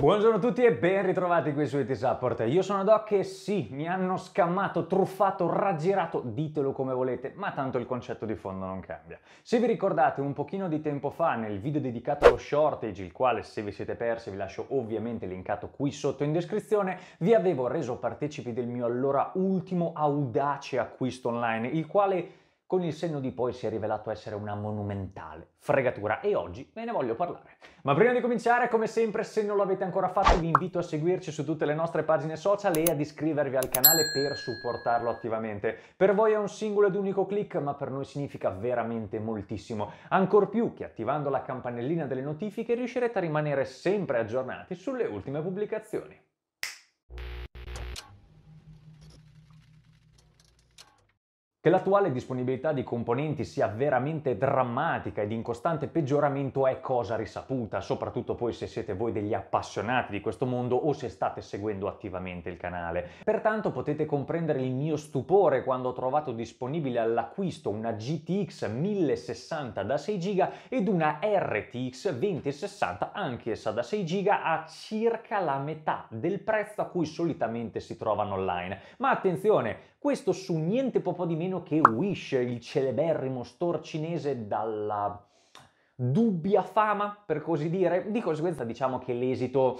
Buongiorno a tutti e ben ritrovati qui su IT Support. Io sono Doc e sì, mi hanno scammato, truffato, raggirato, ditelo come volete, ma tanto il concetto di fondo non cambia. Se vi ricordate un pochino di tempo fa nel video dedicato allo shortage, il quale se vi siete persi vi lascio ovviamente linkato qui sotto in descrizione, vi avevo reso partecipi del mio allora ultimo audace acquisto online, il quale con il senno di poi si è rivelato essere una monumentale fregatura e oggi ve ne voglio parlare. Ma prima di cominciare, come sempre, se non l'avete ancora fatto, vi invito a seguirci su tutte le nostre pagine social e ad iscrivervi al canale per supportarlo attivamente. Per voi è un singolo ed unico click, ma per noi significa veramente moltissimo, ancor più che attivando la campanellina delle notifiche riuscirete a rimanere sempre aggiornati sulle ultime pubblicazioni. Che l'attuale disponibilità di componenti sia veramente drammatica ed in costante peggioramento è cosa risaputa, soprattutto poi se siete voi degli appassionati di questo mondo o se state seguendo attivamente il canale. Pertanto potete comprendere il mio stupore quando ho trovato disponibile all'acquisto una GTX 1060 da 6 GB ed una RTX 2060 anch'essa da 6 GB a circa la metà del prezzo a cui solitamente si trovano online. Ma attenzione, questo su niente po' di meno che Wish, il celeberrimo store cinese dalla dubbia fama, per così dire. Di conseguenza diciamo che l'esito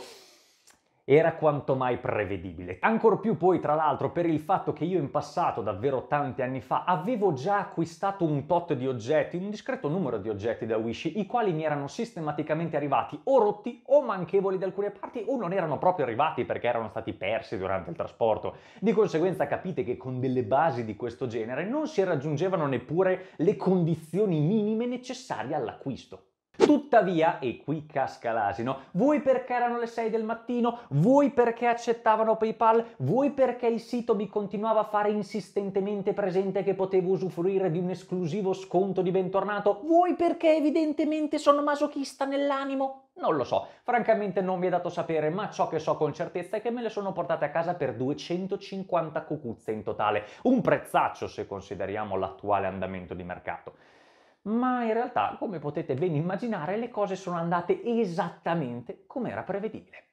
era quanto mai prevedibile. Ancor più poi, tra l'altro, per il fatto che io in passato, davvero tanti anni fa, avevo già acquistato un tot di oggetti, un discreto numero di oggetti da Wish, i quali mi erano sistematicamente arrivati o rotti o manchevoli da alcune parti o non erano proprio arrivati perché erano stati persi durante il trasporto. Di conseguenza capite che con delle basi di questo genere non si raggiungevano neppure le condizioni minime necessarie all'acquisto. Tuttavia, e qui casca l'asino, vuoi perché erano le 6 del mattino, vuoi perché accettavano PayPal, vuoi perché il sito mi continuava a fare insistentemente presente che potevo usufruire di un esclusivo sconto di bentornato, vuoi perché evidentemente sono masochista nell'animo, non lo so, francamente non vi è dato sapere, ma ciò che so con certezza è che me le sono portate a casa per 250 cucuzze in totale, un prezzaccio se consideriamo l'attuale andamento di mercato ma in realtà, come potete ben immaginare, le cose sono andate esattamente come era prevedibile.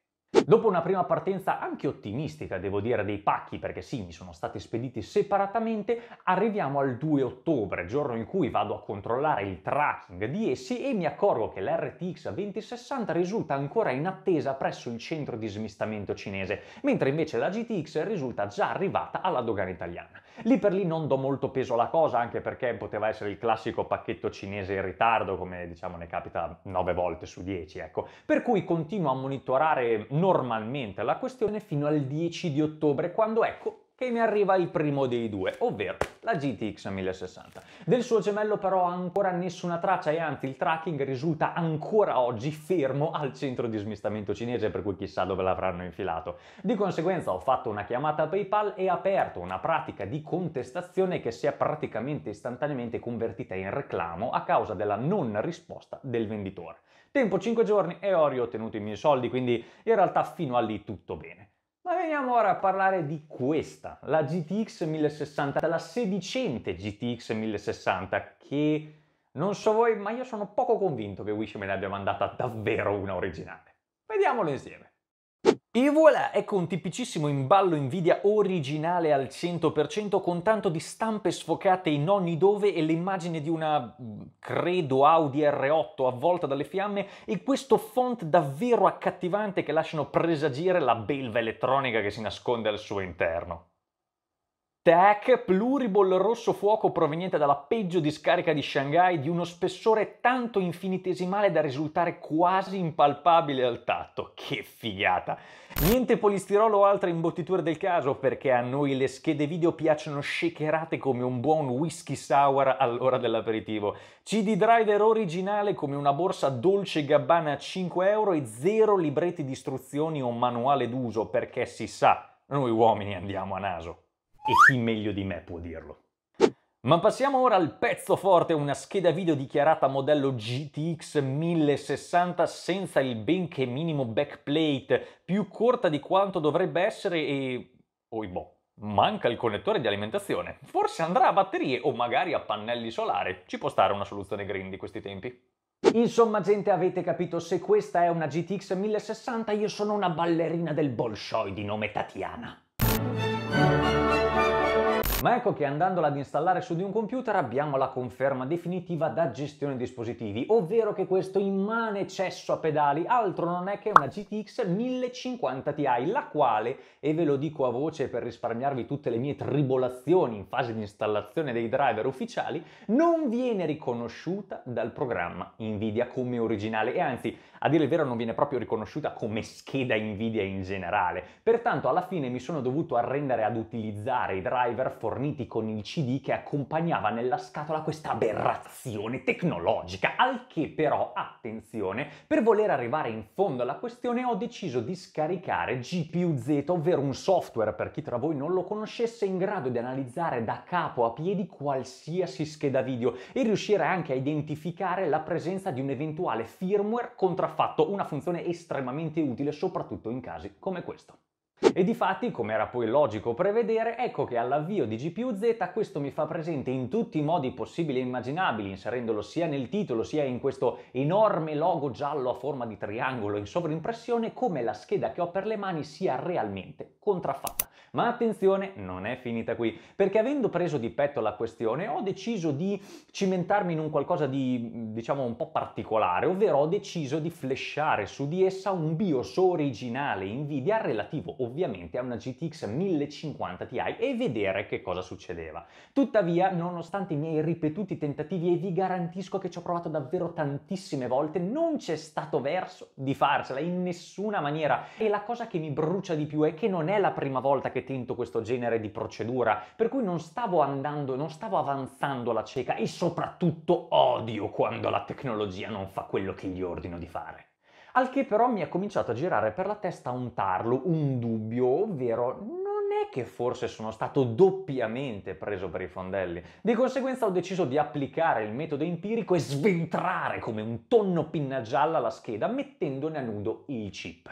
Dopo una prima partenza anche ottimistica, devo dire, dei pacchi, perché sì, mi sono stati spediti separatamente, arriviamo al 2 ottobre, giorno in cui vado a controllare il tracking di essi e mi accorgo che l'RTX 2060 risulta ancora in attesa presso il centro di smistamento cinese, mentre invece la GTX risulta già arrivata alla dogana italiana. Lì per lì non do molto peso alla cosa, anche perché poteva essere il classico pacchetto cinese in ritardo, come diciamo ne capita 9 volte su 10, ecco. Per cui continuo a monitorare normalmente la questione fino al 10 di ottobre, quando ecco che mi arriva il primo dei due, ovvero la GTX 1060. Del suo gemello però ha ancora nessuna traccia e anzi il tracking risulta ancora oggi fermo al centro di smistamento cinese per cui chissà dove l'avranno infilato. Di conseguenza ho fatto una chiamata a PayPal e aperto una pratica di contestazione che si è praticamente istantaneamente convertita in reclamo a causa della non risposta del venditore. Tempo 5 giorni e ho riottenuto i miei soldi, quindi in realtà fino a lì tutto bene. Ma veniamo ora a parlare di questa, la GTX 1060, la sedicente GTX 1060 che non so voi, ma io sono poco convinto che Wish me ne abbia mandata davvero una originale. Vediamolo insieme. E voilà, ecco un tipicissimo imballo Nvidia originale al 100% con tanto di stampe sfocate in ogni dove e l'immagine di una, mm, credo, Audi R8 avvolta dalle fiamme e questo font davvero accattivante che lasciano presagire la belva elettronica che si nasconde al suo interno. Tac, pluriball rosso fuoco proveniente dalla peggio discarica di Shanghai di uno spessore tanto infinitesimale da risultare quasi impalpabile al tatto. Che figata! Niente polistirolo o altre imbottiture del caso perché a noi le schede video piacciono shakerate come un buon whisky sour all'ora dell'aperitivo. CD driver originale come una borsa dolce gabbana a 5 euro e zero libretti di istruzioni o manuale d'uso perché si sa, noi uomini andiamo a naso. E chi meglio di me può dirlo? Ma passiamo ora al pezzo forte, una scheda video dichiarata modello GTX 1060 senza il benché minimo backplate, più corta di quanto dovrebbe essere e... oibò, boh, manca il connettore di alimentazione. Forse andrà a batterie o magari a pannelli solari. Ci può stare una soluzione green di questi tempi. Insomma gente avete capito, se questa è una GTX 1060 io sono una ballerina del Bolshoi di nome Tatiana. Ma ecco che andandola ad installare su di un computer abbiamo la conferma definitiva da gestione dispositivi, ovvero che questo immane cesso a pedali altro non è che una GTX 1050 Ti, la quale, e ve lo dico a voce per risparmiarvi tutte le mie tribolazioni in fase di installazione dei driver ufficiali, non viene riconosciuta dal programma Nvidia come originale e anzi, a dire il vero, non viene proprio riconosciuta come scheda Nvidia in generale. Pertanto alla fine mi sono dovuto arrendere ad utilizzare i driver forniti forniti con il CD che accompagnava nella scatola questa aberrazione tecnologica, al che però, attenzione, per voler arrivare in fondo alla questione ho deciso di scaricare GPUZ, ovvero un software per chi tra voi non lo conoscesse in grado di analizzare da capo a piedi qualsiasi scheda video e riuscire anche a identificare la presenza di un eventuale firmware contraffatto, una funzione estremamente utile soprattutto in casi come questo. E difatti, come era poi logico prevedere, ecco che all'avvio di GPU Z questo mi fa presente in tutti i modi possibili e immaginabili, inserendolo sia nel titolo sia in questo enorme logo giallo a forma di triangolo in sovrimpressione, come la scheda che ho per le mani sia realmente contraffatta. Ma attenzione, non è finita qui, perché avendo preso di petto la questione ho deciso di cimentarmi in un qualcosa di, diciamo, un po' particolare, ovvero ho deciso di flashare su di essa un BIOS originale Nvidia relativo ovviamente ovviamente a una GTX 1050 Ti e vedere che cosa succedeva. Tuttavia, nonostante i miei ripetuti tentativi e vi garantisco che ci ho provato davvero tantissime volte, non c'è stato verso di farcela in nessuna maniera e la cosa che mi brucia di più è che non è la prima volta che tento questo genere di procedura, per cui non stavo andando, non stavo avanzando la cieca e soprattutto odio quando la tecnologia non fa quello che gli ordino di fare. Al che però mi è cominciato a girare per la testa un tarlo, un dubbio, ovvero non è che forse sono stato doppiamente preso per i fondelli. Di conseguenza ho deciso di applicare il metodo empirico e sventrare come un tonno pinna gialla la scheda mettendone a nudo il chip.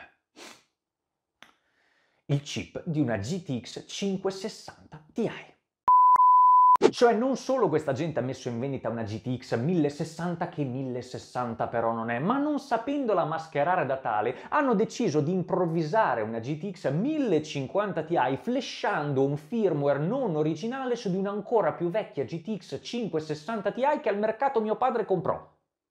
Il chip di una GTX 560 Ti. Cioè non solo questa gente ha messo in vendita una GTX 1060 che 1060 però non è, ma non sapendola mascherare da tale hanno deciso di improvvisare una GTX 1050 Ti flashando un firmware non originale su di un'ancora più vecchia GTX 560 Ti che al mercato mio padre comprò.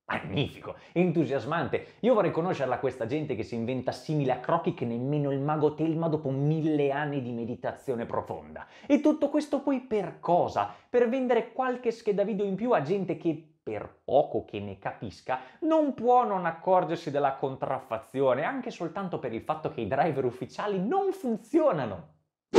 Magnifico, entusiasmante. Io vorrei conoscerla questa gente che si inventa simili accrocchi che nemmeno il mago Telma dopo mille anni di meditazione profonda. E tutto questo poi per cosa? Per vendere qualche scheda video in più a gente che per poco che ne capisca, non può non accorgersi della contraffazione, anche soltanto per il fatto che i driver ufficiali non funzionano.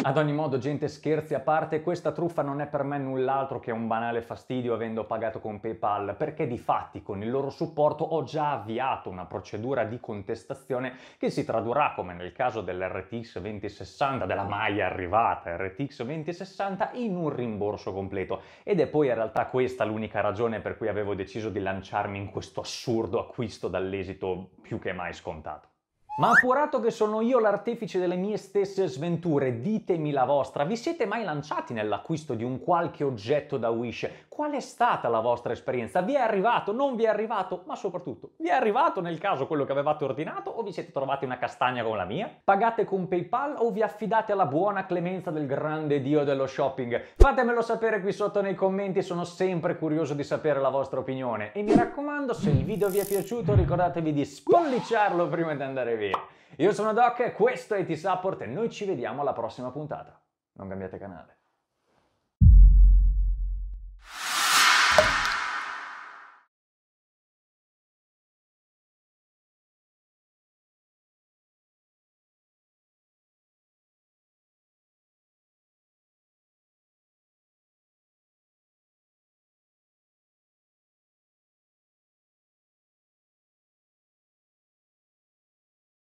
Ad ogni modo, gente, scherzi a parte, questa truffa non è per me null'altro che un banale fastidio avendo pagato con PayPal, perché di fatti con il loro supporto ho già avviato una procedura di contestazione che si tradurrà, come nel caso dell'RTX 2060, della mai arrivata RTX 2060, in un rimborso completo. Ed è poi in realtà questa l'unica ragione per cui avevo deciso di lanciarmi in questo assurdo acquisto dall'esito più che mai scontato. Ma appurato che sono io l'artefice delle mie stesse sventure, ditemi la vostra. Vi siete mai lanciati nell'acquisto di un qualche oggetto da Wish? Qual è stata la vostra esperienza? Vi è arrivato? Non vi è arrivato? Ma soprattutto, vi è arrivato nel caso quello che avevate ordinato o vi siete trovati una castagna come la mia? Pagate con PayPal o vi affidate alla buona clemenza del grande dio dello shopping? Fatemelo sapere qui sotto nei commenti, sono sempre curioso di sapere la vostra opinione. E mi raccomando, se il video vi è piaciuto ricordatevi di spolliciarlo prima di andare via via. Io sono Doc, questo è T-Support e noi ci vediamo alla prossima puntata. Non cambiate canale.